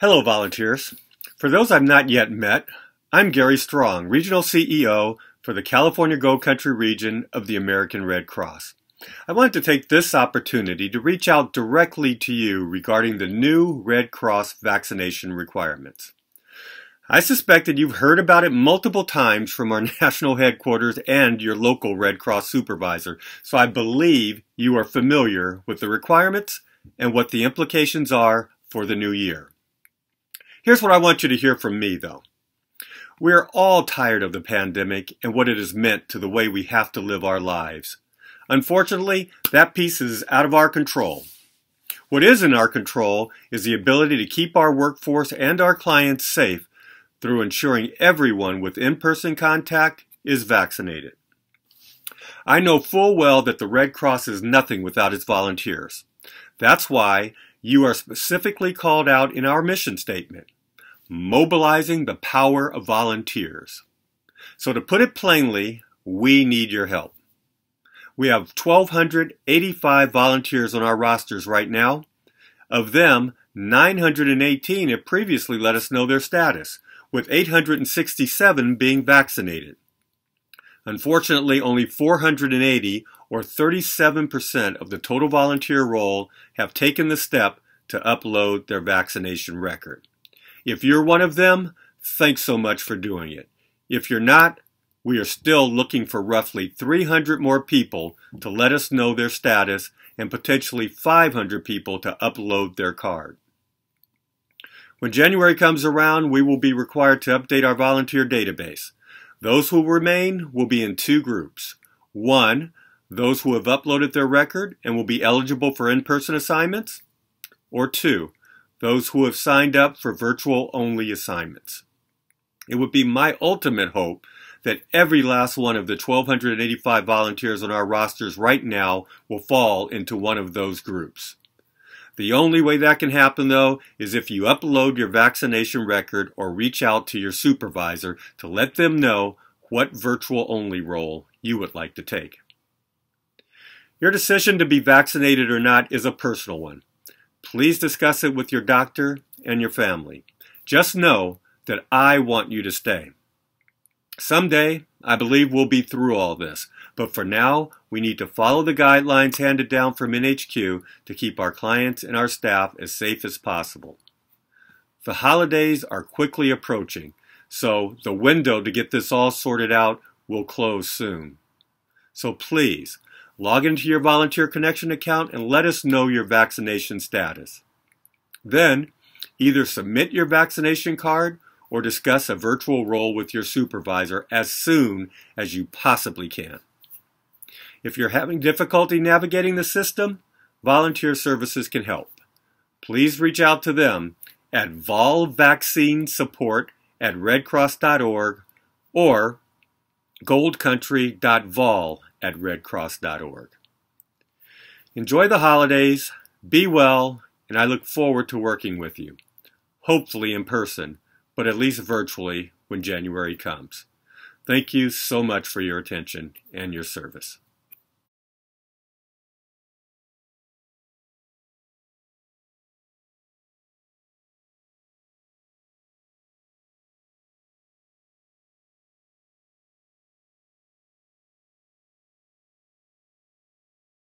Hello, volunteers. For those I've not yet met, I'm Gary Strong, Regional CEO for the California Go Country region of the American Red Cross. I wanted to take this opportunity to reach out directly to you regarding the new Red Cross vaccination requirements. I suspect that you've heard about it multiple times from our national headquarters and your local Red Cross supervisor, so I believe you are familiar with the requirements and what the implications are for the new year. Here's what I want you to hear from me, though. We're all tired of the pandemic and what it has meant to the way we have to live our lives. Unfortunately, that piece is out of our control. What is in our control is the ability to keep our workforce and our clients safe through ensuring everyone with in-person contact is vaccinated. I know full well that the Red Cross is nothing without its volunteers. That's why you are specifically called out in our mission statement mobilizing the power of volunteers. So to put it plainly, we need your help. We have 1,285 volunteers on our rosters right now. Of them, 918 have previously let us know their status, with 867 being vaccinated. Unfortunately, only 480, or 37% of the total volunteer roll, have taken the step to upload their vaccination record. If you're one of them, thanks so much for doing it. If you're not, we are still looking for roughly 300 more people to let us know their status and potentially 500 people to upload their card. When January comes around, we will be required to update our volunteer database. Those who remain will be in two groups. One, those who have uploaded their record and will be eligible for in-person assignments, or two, those who have signed up for virtual only assignments. It would be my ultimate hope that every last one of the 1,285 volunteers on our rosters right now will fall into one of those groups. The only way that can happen, though, is if you upload your vaccination record or reach out to your supervisor to let them know what virtual only role you would like to take. Your decision to be vaccinated or not is a personal one. Please discuss it with your doctor and your family. Just know that I want you to stay. Someday, I believe we'll be through all this, but for now, we need to follow the guidelines handed down from NHQ to keep our clients and our staff as safe as possible. The holidays are quickly approaching, so the window to get this all sorted out will close soon. So please, Log into your Volunteer Connection account and let us know your vaccination status. Then, either submit your vaccination card or discuss a virtual role with your supervisor as soon as you possibly can. If you're having difficulty navigating the system, volunteer services can help. Please reach out to them at volvaccinesupport at redcross.org or goldcountry.vol at redcross.org. Enjoy the holidays, be well, and I look forward to working with you, hopefully in person, but at least virtually when January comes. Thank you so much for your attention and your service.